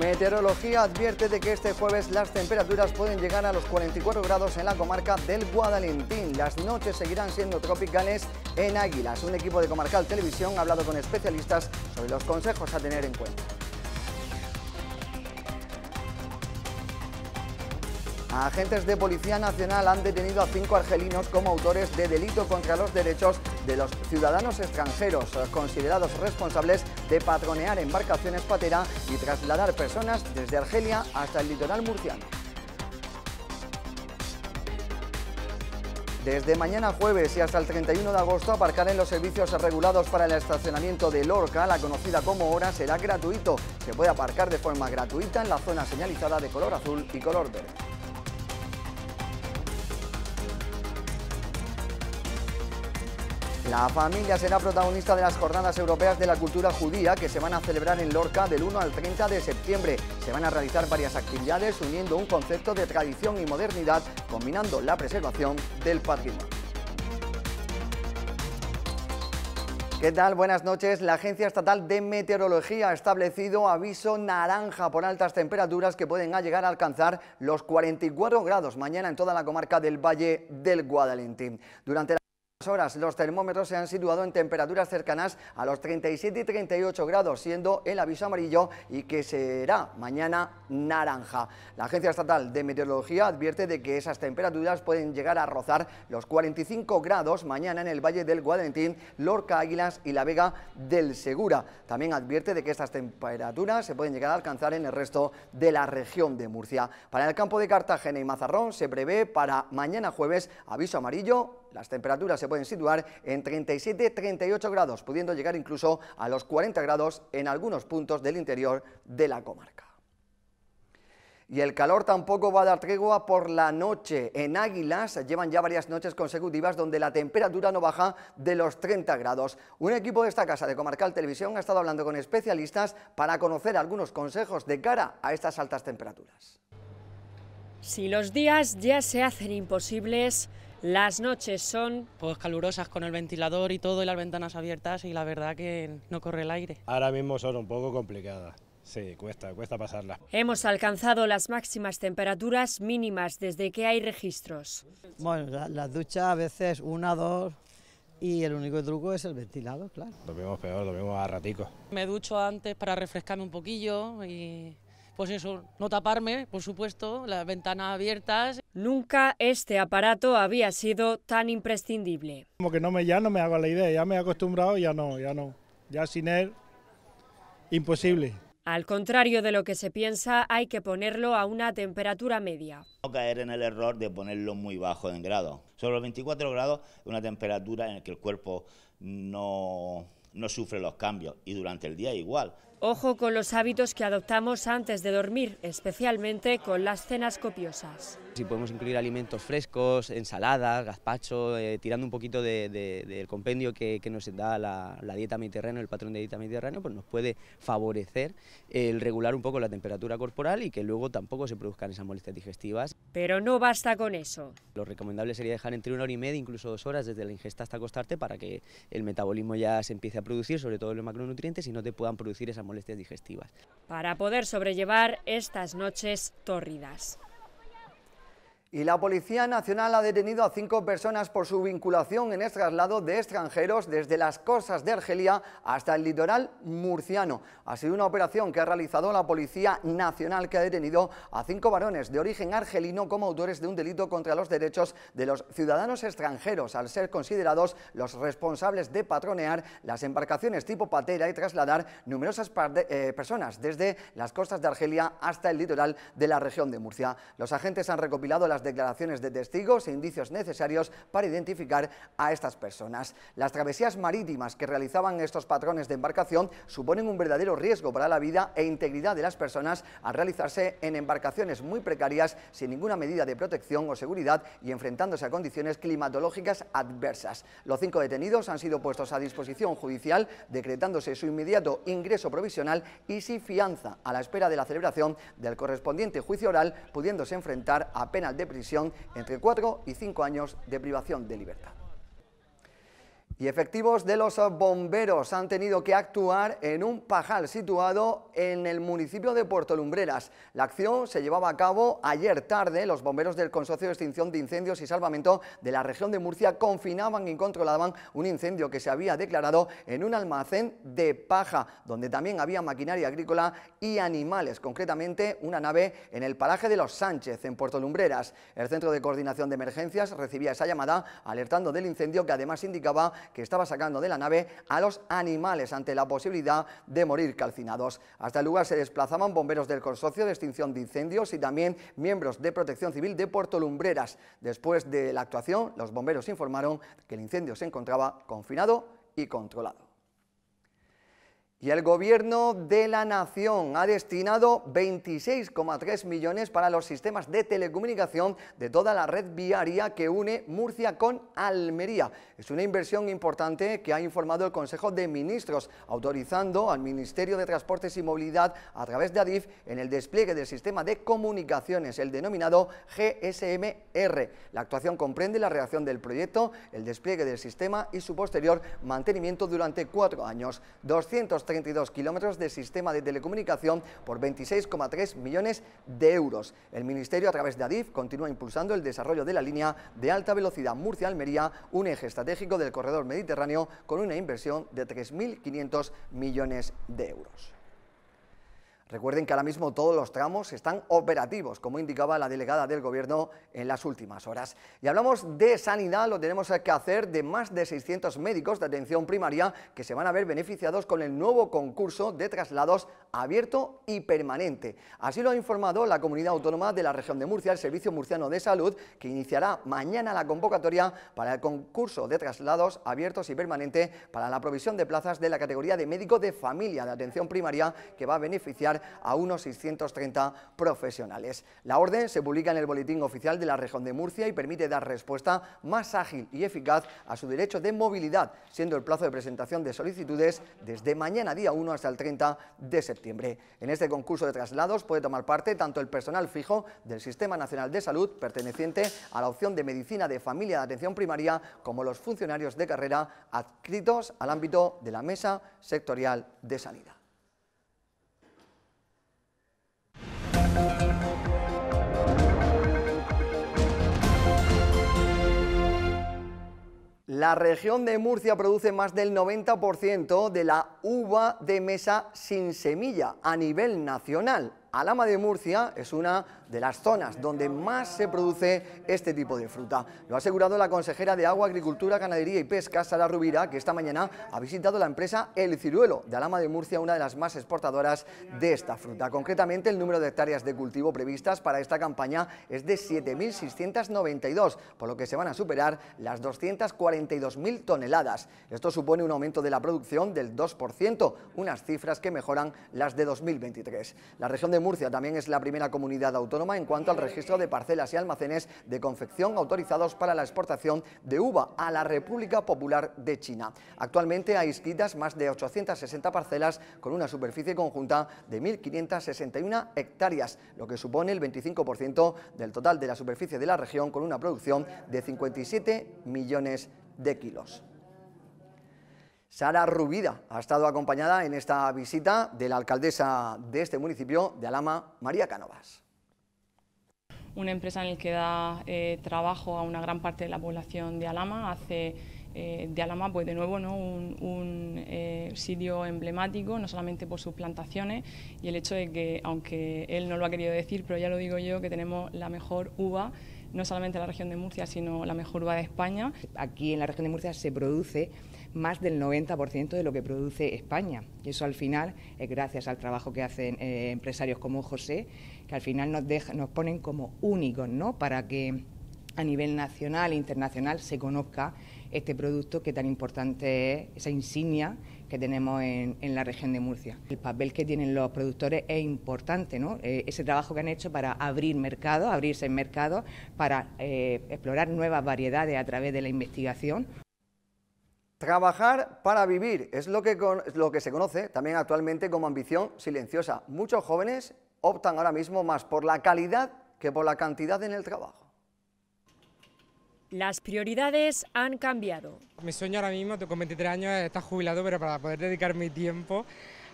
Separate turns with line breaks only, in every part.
Meteorología advierte de que este jueves las temperaturas pueden llegar a los 44 grados en la comarca del Guadalentín. Las noches seguirán siendo tropicales en Águilas. Un equipo de Comarcal Televisión ha hablado con especialistas sobre los consejos a tener en cuenta. Agentes de Policía Nacional han detenido a cinco argelinos como autores de delito contra los derechos de los ciudadanos extranjeros, considerados responsables de patronear embarcaciones patera y trasladar personas desde Argelia hasta el litoral murciano. Desde mañana jueves y hasta el 31 de agosto aparcar en los servicios regulados para el estacionamiento de Lorca, la conocida como Hora, será gratuito. Se puede aparcar de forma gratuita en la zona señalizada de color azul y color verde. La familia será protagonista de las Jornadas Europeas de la Cultura Judía que se van a celebrar en Lorca del 1 al 30 de septiembre. Se van a realizar varias actividades uniendo un concepto de tradición y modernidad, combinando la preservación del patrimonio. ¿Qué tal? Buenas noches. La Agencia Estatal de Meteorología ha establecido aviso naranja por altas temperaturas que pueden llegar a alcanzar los 44 grados mañana en toda la comarca del Valle del Guadalentín. Durante horas los termómetros se han situado en temperaturas cercanas a los 37 y 38 grados, siendo el aviso amarillo y que será mañana naranja. La Agencia Estatal de Meteorología advierte de que esas temperaturas pueden llegar a rozar los 45 grados mañana en el Valle del Guadentín, Lorca, Águilas y la Vega del Segura. También advierte de que estas temperaturas se pueden llegar a alcanzar en el resto de la región de Murcia. Para el campo de Cartagena y Mazarrón se prevé para mañana jueves aviso amarillo las temperaturas se pueden situar en 37-38 grados, pudiendo llegar incluso a los 40 grados en algunos puntos del interior de la comarca. Y el calor tampoco va a dar tregua por la noche. En Águilas llevan ya varias noches consecutivas donde la temperatura no baja de los 30 grados. Un equipo de esta casa de Comarcal Televisión ha estado hablando con especialistas para conocer algunos consejos de cara a estas altas temperaturas.
Si los días ya se hacen imposibles, las noches son... Pues calurosas con el ventilador y todo y las ventanas abiertas y la verdad que no corre el aire. Ahora mismo son un poco complicadas. Sí, cuesta, cuesta pasarla. Hemos alcanzado las máximas temperaturas mínimas desde que hay registros. Bueno, las duchas a veces una, dos, y el único truco es el ventilador, claro. Dormimos peor, dormimos a ratico. Me ducho antes para refrescarme un poquillo y pues eso, no taparme, por supuesto, las ventanas abiertas. Nunca este aparato había sido tan imprescindible.
Como que no me, ya no me hago la idea, ya me he acostumbrado, ya no, ya no. Ya sin él, imposible.
Al contrario de lo que se piensa, hay que ponerlo a una temperatura media. No caer en el error de ponerlo muy bajo en grado... Sobre los 24 grados, una
temperatura en la que el cuerpo no, no sufre los cambios y durante el día igual.
Ojo con los hábitos que adoptamos antes de dormir, especialmente con las cenas copiosas.
Si podemos incluir alimentos frescos, ensaladas, gazpacho, eh, tirando un poquito del compendio que, nos da la, la, dieta mediterránea, el patrón de dieta mediterránea, pues nos puede favorecer el regular un poco la temperatura corporal y que luego tampoco se produzcan esas molestias digestivas.
Pero no basta con eso.
Lo recomendable sería dejar entre una hora y media, incluso dos horas desde la ingesta hasta acostarte para que el metabolismo ya se empiece a producir, sobre todo los macronutrientes, y no te puedan producir esas molestias molestias digestivas.
Para poder sobrellevar estas noches tórridas.
Y la Policía Nacional ha detenido a cinco personas por su vinculación en el traslado de extranjeros desde las costas de Argelia hasta el litoral murciano. Ha sido una operación que ha realizado la Policía Nacional que ha detenido a cinco varones de origen argelino como autores de un delito contra los derechos de los ciudadanos extranjeros al ser considerados los responsables de patronear las embarcaciones tipo patera y trasladar numerosas eh, personas desde las costas de Argelia hasta el litoral de la región de Murcia. Los agentes han recopilado las declaraciones de testigos e indicios necesarios para identificar a estas personas. Las travesías marítimas que realizaban estos patrones de embarcación suponen un verdadero riesgo para la vida e integridad de las personas al realizarse en embarcaciones muy precarias, sin ninguna medida de protección o seguridad y enfrentándose a condiciones climatológicas adversas. Los cinco detenidos han sido puestos a disposición judicial, decretándose su inmediato ingreso provisional y sin fianza a la espera de la celebración del correspondiente juicio oral, pudiéndose enfrentar a penas de prisión entre cuatro y 5 años de privación de libertad y efectivos de los bomberos han tenido que actuar en un pajal situado en el municipio de Puerto Lumbreras. La acción se llevaba a cabo ayer tarde. Los bomberos del Consorcio de Extinción de Incendios y Salvamento de la región de Murcia confinaban y controlaban un incendio que se había declarado en un almacén de paja, donde también había maquinaria agrícola y animales, concretamente una nave en el paraje de los Sánchez, en Puerto Lumbreras. El Centro de Coordinación de Emergencias recibía esa llamada alertando del incendio que además indicaba que estaba sacando de la nave a los animales ante la posibilidad de morir calcinados. Hasta el lugar se desplazaban bomberos del Consorcio de Extinción de Incendios y también miembros de Protección Civil de Puerto Lumbreras. Después de la actuación, los bomberos informaron que el incendio se encontraba confinado y controlado. Y el Gobierno de la Nación ha destinado 26,3 millones para los sistemas de telecomunicación de toda la red viaria que une Murcia con Almería. Es una inversión importante que ha informado el Consejo de Ministros, autorizando al Ministerio de Transportes y Movilidad a través de ADIF en el despliegue del sistema de comunicaciones, el denominado GSMR. La actuación comprende la reacción del proyecto, el despliegue del sistema y su posterior mantenimiento durante cuatro años. 32 kilómetros de sistema de telecomunicación por 26,3 millones de euros. El Ministerio, a través de ADIF, continúa impulsando el desarrollo de la línea de alta velocidad Murcia-Almería, un eje estratégico del corredor mediterráneo con una inversión de 3.500 millones de euros. Recuerden que ahora mismo todos los tramos están operativos, como indicaba la delegada del Gobierno en las últimas horas. Y hablamos de sanidad, lo tenemos que hacer de más de 600 médicos de atención primaria que se van a ver beneficiados con el nuevo concurso de traslados abierto y permanente. Así lo ha informado la comunidad autónoma de la región de Murcia, el Servicio Murciano de Salud, que iniciará mañana la convocatoria para el concurso de traslados abiertos y permanente para la provisión de plazas de la categoría de médico de familia de atención primaria que va a beneficiar a unos 630 profesionales. La orden se publica en el Boletín Oficial de la Región de Murcia y permite dar respuesta más ágil y eficaz a su derecho de movilidad, siendo el plazo de presentación de solicitudes desde mañana día 1 hasta el 30 de septiembre. En este concurso de traslados puede tomar parte tanto el personal fijo del Sistema Nacional de Salud, perteneciente a la opción de Medicina de Familia de Atención Primaria, como los funcionarios de carrera adscritos al ámbito de la Mesa Sectorial de Salud. La región de Murcia produce más del 90% de la uva de mesa sin semilla a nivel nacional. Alama de Murcia es una de las zonas donde más se produce este tipo de fruta. Lo ha asegurado la consejera de Agua, Agricultura, Ganadería y Pesca, Sara Rubira, que esta mañana ha visitado la empresa El Ciruelo, de Alama de Murcia, una de las más exportadoras de esta fruta. Concretamente, el número de hectáreas de cultivo previstas para esta campaña es de 7.692, por lo que se van a superar las 242.000 toneladas. Esto supone un aumento de la producción del 2%, unas cifras que mejoran las de 2023. La región de Murcia también es la primera comunidad autónoma en cuanto al registro de parcelas y almacenes de confección autorizados para la exportación de uva a la República Popular de China. Actualmente hay inscritas más de 860 parcelas con una superficie conjunta de 1.561 hectáreas, lo que supone el 25% del total de la superficie de la región con una producción de 57 millones de kilos. Sara Rubida ha estado acompañada en esta visita de la alcaldesa de este municipio de Alama, María Canovas
una empresa en la que da eh, trabajo a una gran parte de la población de Alama, hace eh, de Alama, pues de nuevo, ¿no? un, eh, sitio emblemático, no solamente por sus plantaciones y el hecho de que, aunque él no lo ha querido decir, pero ya lo digo yo, que tenemos
la mejor uva no solamente en la región de Murcia, sino la mejor uva de España. Aquí en la región de Murcia se produce más del 90% de lo que produce España. Y eso al final es gracias al trabajo que hacen eh, empresarios como José, que al final nos, ponen como únicos, ¿no? Para que a nivel nacional e internacional se conozca este producto que tan importante es, esa insignia que tenemos en, la región de Murcia. El papel que tienen los productores es importante, ¿no? Eh, ese trabajo que han hecho para abrir mercados, abrirse en mercados, para eh, explorar nuevas variedades a través de la investigación. Trabajar para vivir es lo que, con, lo que se conoce también actualmente como ambición silenciosa. Muchos jóvenes optan ahora mismo más por la calidad que por la cantidad en el trabajo.
Las prioridades han cambiado. Mi sueño ahora mismo, con 23 años, está jubilado, pero para poder dedicar mi tiempo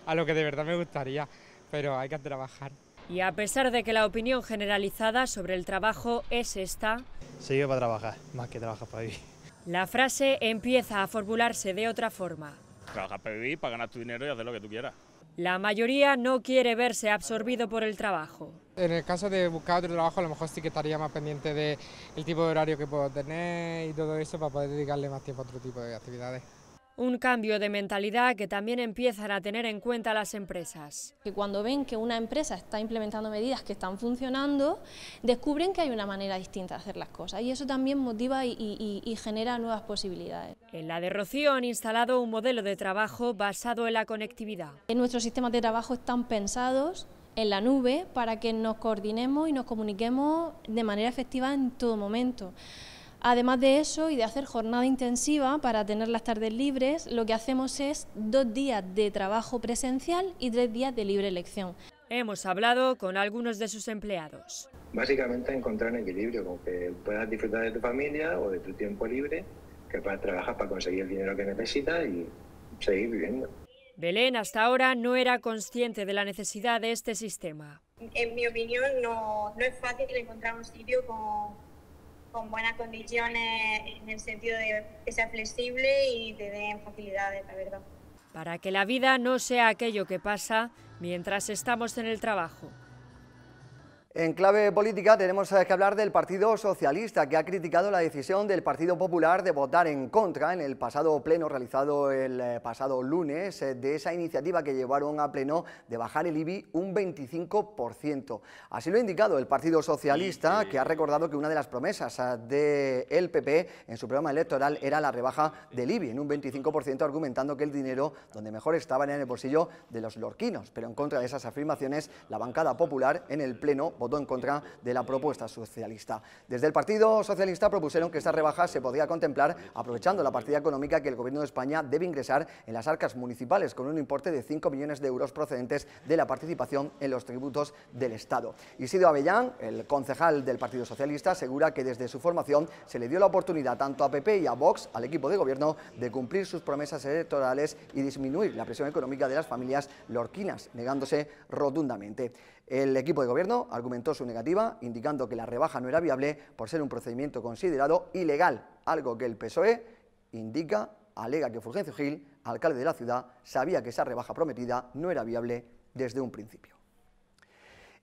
a lo que de verdad me gustaría. Pero hay que trabajar. Y a pesar de que la opinión generalizada sobre el trabajo es esta... Se para trabajar, más que trabajar para vivir. La frase empieza a formularse de otra forma.
Trabajas para vivir, para ganar tu dinero y hacer lo que tú quieras.
La mayoría no quiere verse absorbido por el trabajo. En el caso de buscar otro trabajo, a lo mejor sí que estaría más pendiente del tipo de horario que puedo tener y todo eso para poder dedicarle más tiempo
a otro tipo de actividades.
Un cambio de mentalidad que también empiezan a tener en cuenta las empresas. Que cuando ven que una empresa está implementando medidas que están funcionando, descubren que hay una manera distinta de hacer las cosas y eso también motiva y, genera nuevas posibilidades. En la de Rocío han instalado un modelo de trabajo basado en la conectividad. nuestros sistemas de trabajo están pensados en la nube para que nos coordinemos y nos comuniquemos de manera efectiva en todo momento. Además de eso y de hacer jornada intensiva para tener las tardes libres, lo que hacemos es dos días de trabajo presencial y tres días de libre elección. Hemos hablado con algunos de sus empleados. Básicamente encontrar un equilibrio, con que puedas disfrutar de tu familia o de tu tiempo libre, que puedas trabajar para conseguir el dinero que necesitas y seguir viviendo. Belén hasta ahora no era consciente de la necesidad de este sistema. En mi opinión no, es fácil encontrar un sitio con con buenas condiciones en el sentido de que sea flexible y te den facilidades, la verdad. Para que la vida no sea aquello que pasa mientras estamos en el trabajo.
En clave política tenemos que hablar del Partido Socialista, que ha criticado la decisión del Partido Popular de votar en contra en el pasado pleno realizado el eh, pasado lunes eh, de esa iniciativa que llevaron a pleno de bajar el IBI un 25%. Así lo ha indicado el Partido Socialista, que ha recordado que una de las promesas ah, del PP en su programa electoral era la rebaja del IBI en un 25%, argumentando que el dinero donde mejor estaba era en el bolsillo de los lorquinos. Pero en contra de esas afirmaciones, la bancada popular en el pleno votó en contra de la propuesta socialista. Desde el Partido Socialista propusieron que esta rebaja se podía contemplar aprovechando la partida económica que el Gobierno de España debe ingresar en las arcas municipales con un importe de 5 millones de euros procedentes de la participación en los tributos del Estado. Isidro Avellán, el concejal del Partido Socialista, asegura que desde su formación se le dio la oportunidad tanto a PP y a Vox, al equipo de gobierno, de cumplir sus promesas electorales y disminuir la presión económica de las familias lorquinas, negándose rotundamente. El equipo de gobierno argumentó su negativa, indicando que la rebaja no era viable por ser un procedimiento considerado ilegal, algo que el PSOE indica, alega que Fulgencio Gil, alcalde de la ciudad, sabía que esa rebaja prometida no era viable desde un principio.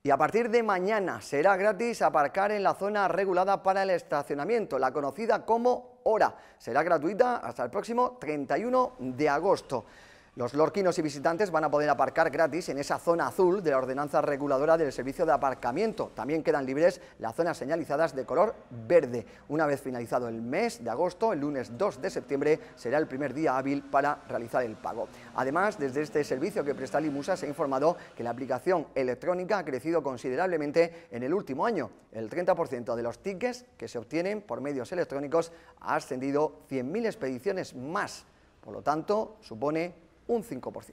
Y a partir de mañana será gratis aparcar en la zona regulada para el estacionamiento, la conocida como hora. Será gratuita hasta el próximo 31 de agosto. Los lorquinos y visitantes van a poder aparcar gratis en esa zona azul de la ordenanza reguladora del servicio de aparcamiento. También quedan libres las zonas señalizadas de color verde. Una vez finalizado el mes de agosto, el lunes 2 de septiembre será el primer día hábil para realizar el pago. Además, desde este servicio que presta Limusa se ha informado que la aplicación electrónica ha crecido considerablemente en el último año. El 30% de los tickets que se obtienen por medios electrónicos ha ascendido 100.000 expediciones más. Por lo tanto, supone un 5%.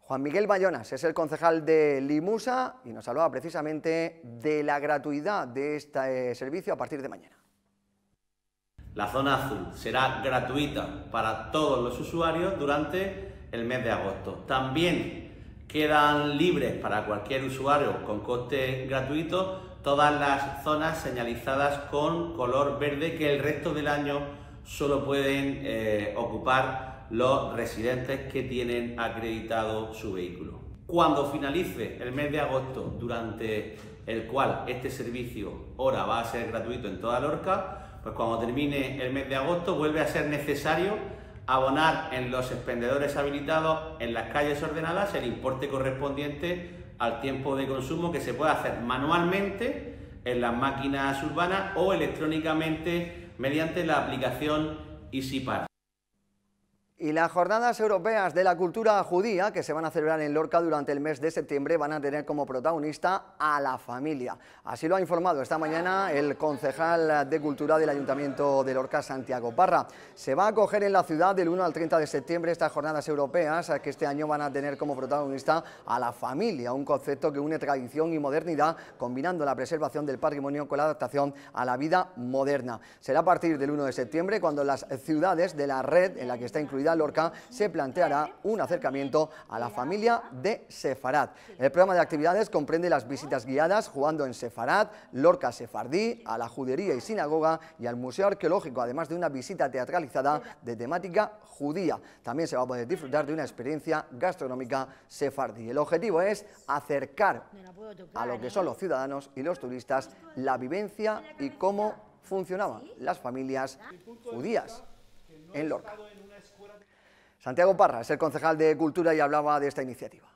Juan Miguel Bayonas es el concejal de Limusa y nos hablaba precisamente de la gratuidad de este eh, servicio a partir de mañana. La zona azul será gratuita para todos los usuarios durante el mes de agosto. También quedan libres para cualquier usuario con coste gratuito todas las zonas señalizadas con color verde que el resto del año solo pueden eh, ocupar los residentes que tienen acreditado su vehículo. Cuando finalice el mes de agosto, durante el cual este servicio ahora va a ser gratuito en toda Lorca, pues cuando termine el mes de agosto vuelve a ser necesario abonar en los expendedores habilitados en las calles ordenadas el importe correspondiente al tiempo de consumo que se puede hacer manualmente en las máquinas urbanas o electrónicamente mediante la aplicación EasyPar. Y las jornadas europeas de la cultura judía, que se van a celebrar en Lorca durante el mes de septiembre, van a tener como protagonista a la familia. Así lo ha informado esta mañana el concejal de Cultura del Ayuntamiento de Lorca, Santiago Parra. Se va a acoger en la ciudad del 1 al 30 de septiembre estas jornadas europeas, que este año van a tener como protagonista a la familia, un concepto que une tradición y modernidad, combinando la preservación del patrimonio con la adaptación a la vida moderna. Será a partir del 1 de septiembre cuando las ciudades de la red en la que está incluida Lorca se planteará un acercamiento a la familia de Sefarad. El programa de actividades comprende las visitas guiadas jugando en Sefarad, Lorca Sefardí, a la judería y sinagoga y al Museo Arqueológico, además de una visita teatralizada de temática judía. También se va a poder disfrutar de una experiencia gastronómica sefardí. El objetivo es acercar a lo que son los ciudadanos y los turistas la vivencia y cómo funcionaban las familias judías en Lorca. Santiago Parra es el concejal de Cultura y hablaba de esta iniciativa.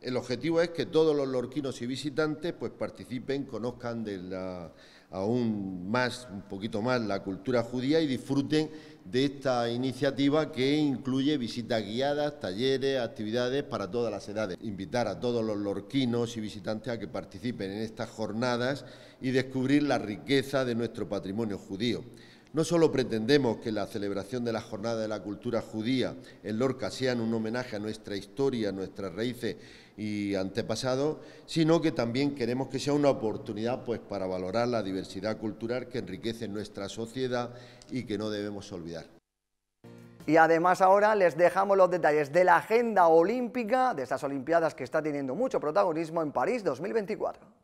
El objetivo es que todos los lorquinos y visitantes pues participen, conozcan aún más, un poquito más, la cultura judía y disfruten de esta iniciativa que incluye visitas guiadas, talleres, actividades para todas las edades. Invitar a todos los lorquinos y visitantes a que participen en estas jornadas y descubrir la riqueza de nuestro patrimonio judío. No solo pretendemos que la celebración de la Jornada de la Cultura Judía en Lorca sea un homenaje a nuestra historia, a nuestras raíces y antepasados, sino que también queremos que sea una oportunidad pues, para valorar la diversidad cultural que enriquece nuestra sociedad y que no debemos olvidar.
Y además ahora les dejamos los detalles de la agenda olímpica de estas Olimpiadas que está teniendo mucho protagonismo en París 2024.